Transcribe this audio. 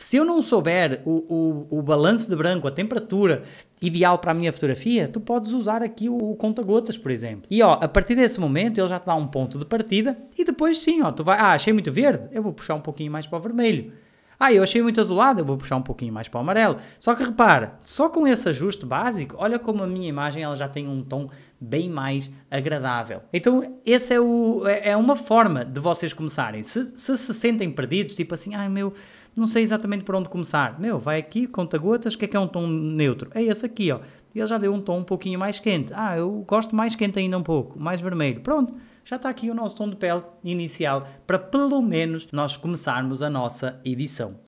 se eu não souber o, o, o balanço de branco, a temperatura ideal para a minha fotografia, tu podes usar aqui o, o conta-gotas, por exemplo. E ó, a partir desse momento ele já te dá um ponto de partida e depois sim, ó, tu vai, ah, achei muito verde, eu vou puxar um pouquinho mais para o vermelho. Ah, eu achei muito azulado, eu vou puxar um pouquinho mais para o amarelo. Só que repara, só com esse ajuste básico, olha como a minha imagem ela já tem um tom bem mais agradável. Então, essa é, o, é, é uma forma de vocês começarem. Se, se se sentem perdidos, tipo assim, ai meu, não sei exatamente por onde começar. Meu, vai aqui, conta gotas, o que é que é um tom neutro? É esse aqui, ó ele já deu um tom um pouquinho mais quente. Ah, eu gosto mais quente ainda um pouco, mais vermelho. Pronto, já está aqui o nosso tom de pele inicial para pelo menos nós começarmos a nossa edição.